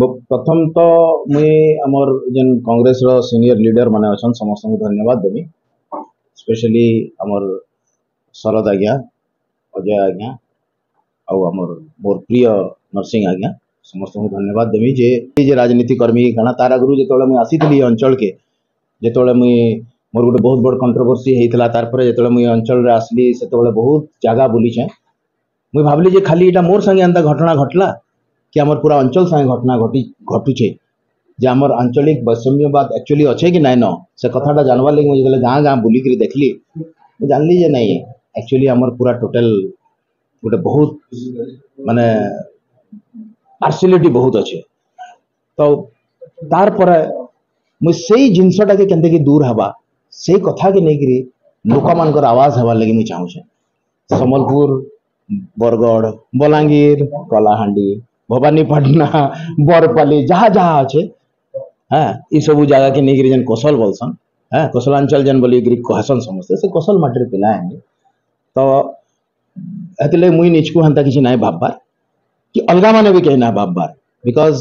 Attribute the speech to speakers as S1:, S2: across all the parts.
S1: प्रथम तो मुई आम जेन कांग्रेस रो सीनियर लीडर माने अछन समस्त धन्यवाद देबी स्पेशली आमर शरद आज्ञा अजय आज्ञा आउ आमर मोर प्रिय नरसिंह आज्ञा समस्त को धन्यवाद
S2: देबी जे जे राजनीति कर्मी कहना तार आगु जेतोले मुई आसीथली अंचल के जेतोले मुई मोर गोटे बहुत बड़ कंट्रोवर्सी होता तार जो मुई अंचल आसली से बहुत जगह बुलीचे मुई भावली जे खाली एटा मोर संगे एंता घटना घटला कि आम पूरा अंचल सा घटना घटी घटुचे जे आमर आंचलिक बैषम्यवाद एक्चुअली अच्छे कि ना न से कथा जानवर लगे मुझे जो गाँ गाँ बुलिक देख ली मुझे जान ली जे एक्चुअली आमर पूरा टोटाल गोटे बहुत मानने पार्सिलिटी बहुत अच्छे तो तार पर मुझ जिनसटा के दूर हवा से कथा के नहीं कर लोक मान आवाज हबार लगे मुझे चाहूँ समलपुर बरगढ़ बलांगीर कलाहां भवानीपाटना बरपाली जहा जा अच्छे हाँ ये सब जगह के नहीं जेन कौशल बोलसन हाँ कौशलांचल जेन बोल कहसन समस्त से कौशल मटर पिला है तो हेतु मुई निज को हमें किसी ना भाबार कि अलग मैंने भी कहीं ना भाबार बिकज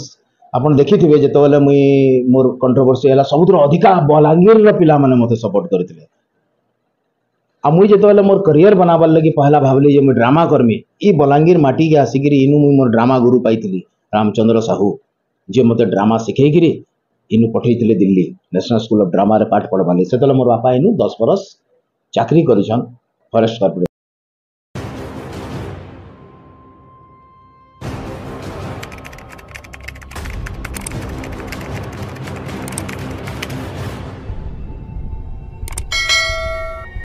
S2: आप देखिथे जो मुई मोर कंट्रोवर्सी सब अधिका बलांगीर पिला मैंने मतलब सपोर्ट करते आ मुई जितेबाला मोर करियर बनाबार लगी पहला भावली जे मुई ड्रामा करमी ई बलांगीर मटिके आसिक आसिकी इनु मुई मोर ड्रामा गुरु पाई रामचंद्र साहू जे मते ड्रामा शिखेकरी इनु पठे Delhi national school of drama पाठ पढ़वानी से मोर बापा इनु दस बरस चाकरी कर कर्पोरेट